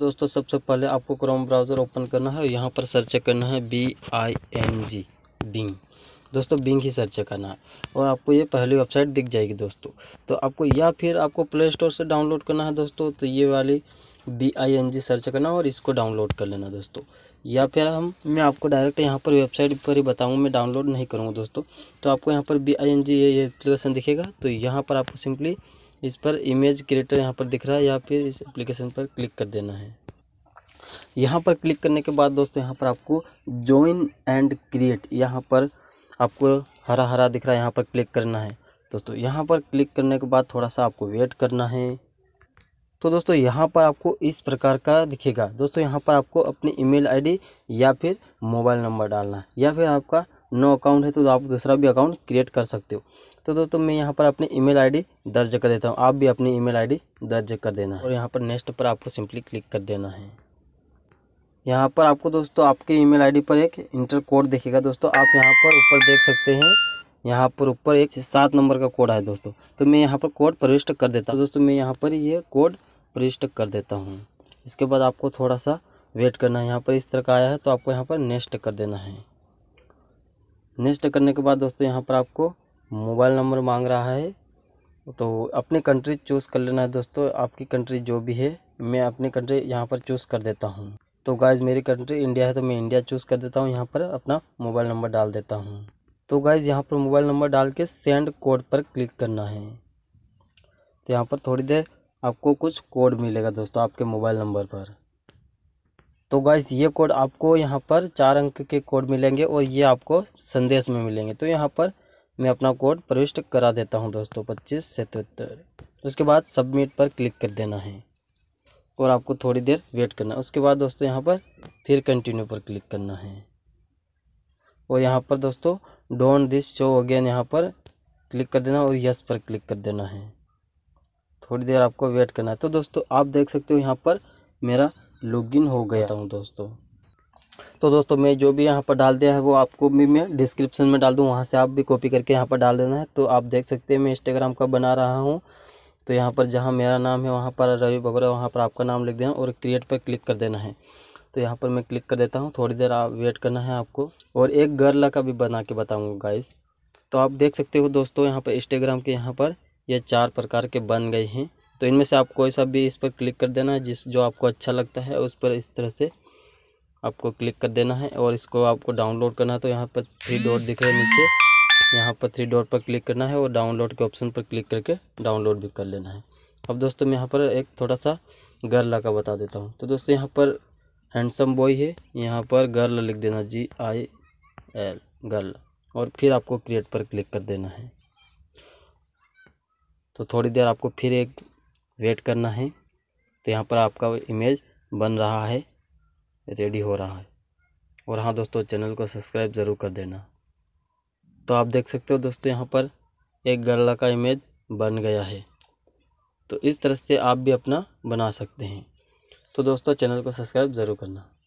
दोस्तों सबसे सब पहले आपको क्रोम ब्राउज़र ओपन करना है यहाँ पर सर्च करना है B I N G Bing दोस्तों बिंग ही सर्च करना है और आपको ये पहली वेबसाइट दिख जाएगी दोस्तों तो आपको या फिर आपको प्ले स्टोर से डाउनलोड करना है दोस्तों तो ये वाली B I N G search करना और इसको डाउनलोड कर लेना दोस्तों या फिर हम मैं आपको डायरेक्ट यहाँ पर वेबसाइट पर ही बताऊँ मैं डाउनलोड नहीं करूँगा दोस्तों तो आपको यहाँ पर बी आई एन जी ये एप्लीकेशन दिखेगा तो यहाँ पर आपको सिंपली इस पर इमेज क्रिएटर यहाँ पर दिख रहा है या फिर इस एप्लीकेशन पर क्लिक कर देना है यहाँ पर क्लिक करने के बाद दोस्तों यहाँ पर आपको ज्वाइन एंड क्रिएट यहाँ पर आपको हरा हरा दिख रहा है यहाँ पर क्लिक करना है दोस्तों यहाँ पर क्लिक करने के बाद थोड़ा सा आपको वेट करना है तो दोस्तों यहाँ पर आपको इस प्रकार का दिखेगा दोस्तों यहाँ पर आपको अपनी ईमेल आईडी या फिर मोबाइल नंबर डालना है या फिर आपका नो अकाउंट है तो आप दूसरा भी अकाउंट क्रिएट कर सकते हो तो दोस्तों मैं यहाँ पर अपनी ईमेल आईडी दर्ज कर देता हूँ आप भी अपनी ईमेल आईडी दर्ज कर देना है और यहाँ पर नेक्स्ट पर आपको सिंपली क्लिक कर देना है यहाँ पर आपको दोस्तों आपके ई मेल पर एक इंटर कोड देखेगा दोस्तों आप यहाँ पर ऊपर देख सकते हैं यहाँ पर ऊपर एक सात नंबर का कोड है दोस्तों तो मैं यहाँ पर कोड प्रविष्ट कर देता हूँ दोस्तों मैं यहाँ पर ये कोड प्रविष्ट कर देता हूँ इसके बाद आपको थोड़ा सा वेट करना है यहाँ पर इस तरह का आया है तो आपको यहाँ पर नेक्स्ट कर देना है नेक्स्ट करने के बाद दोस्तों यहाँ पर आपको मोबाइल नंबर मांग रहा है तो अपनी कंट्री चूज़ कर लेना है दोस्तों आपकी कंट्री जो भी है मैं अपनी कंट्री यहाँ पर चूज़ कर देता हूँ तो गाइज़ मेरी कंट्री इंडिया है तो मैं इंडिया चूज़ कर देता हूँ यहाँ पर अपना मोबाइल नंबर डाल देता हूँ तो गाइज़ यहाँ पर मोबाइल नंबर डाल के सेंड कोड पर क्लिक करना है तो यहाँ पर थोड़ी देर आपको कुछ कोड मिलेगा दोस्तों आपके मोबाइल नंबर पर तो गाइस ये कोड आपको यहाँ पर चार अंक के कोड मिलेंगे और ये आपको संदेश में मिलेंगे तो यहाँ पर मैं अपना कोड प्रविष्ट करा देता हूँ दोस्तों पच्चीस सतहत्तर उसके बाद सबमिट पर क्लिक कर देना है और आपको थोड़ी देर वेट करना है उसके बाद दोस्तों यहाँ पर फिर कंटिन्यू पर क्लिक करना है और यहाँ पर दोस्तों डोंट दिस शो अगेन यहाँ पर क्लिक कर देना और यस पर क्लिक कर देना है थोड़ी देर आपको वेट करना है तो दोस्तों आप देख सकते हो यहाँ पर मेरा लॉगिन हो गया हूँ दोस्तों तो दोस्तों मैं जो भी यहाँ पर डाल दिया है वो आपको भी मैं डिस्क्रिप्शन में डाल दूँ वहाँ से आप भी कॉपी करके यहाँ पर डाल देना है तो आप देख सकते हैं मैं इंस्टाग्राम का बना रहा हूँ तो यहाँ पर जहाँ मेरा नाम है वहाँ पर रवि भगोरा वहाँ पर आपका नाम लिख देना और क्रिएट पर क्लिक कर देना है तो यहाँ पर मैं क्लिक कर देता हूँ थोड़ी देर आप वेट करना है आपको और एक गर्ल का भी बना के बताऊँगा गाइस तो आप देख सकते हो दोस्तों यहाँ पर इंस्टाग्राम के यहाँ पर ये यह चार प्रकार के बन गए हैं तो इनमें से आप कोई सा भी इस पर क्लिक कर देना है जिस जो आपको अच्छा लगता है उस पर इस तरह से आपको क्लिक कर देना है और इसको आपको डाउनलोड करना है तो यहाँ पर थ्री डॉट दिख रहा है नीचे यहाँ पर थ्री डॉट पर क्लिक करना है और डाउनलोड के ऑप्शन पर क्लिक करके डाउनलोड भी कर लेना है अब दोस्तों मैं यहाँ पर एक थोड़ा सा गर्ल का बता देता हूँ तो दोस्तों यहाँ पर हैंडसम बॉय है यहाँ पर गर्ल लिख देना जी आई एल गर्ल और फिर आपको क्रिएट पर क्लिक कर देना है तो थोड़ी देर आपको फिर एक वेट करना है तो यहाँ पर आपका इमेज बन रहा है रेडी हो रहा है और हाँ दोस्तों चैनल को सब्सक्राइब ज़रूर कर देना तो आप देख सकते हो दोस्तों यहाँ पर एक गला का इमेज बन गया है तो इस तरह से आप भी अपना बना सकते हैं तो दोस्तों चैनल को सब्सक्राइब ज़रूर करना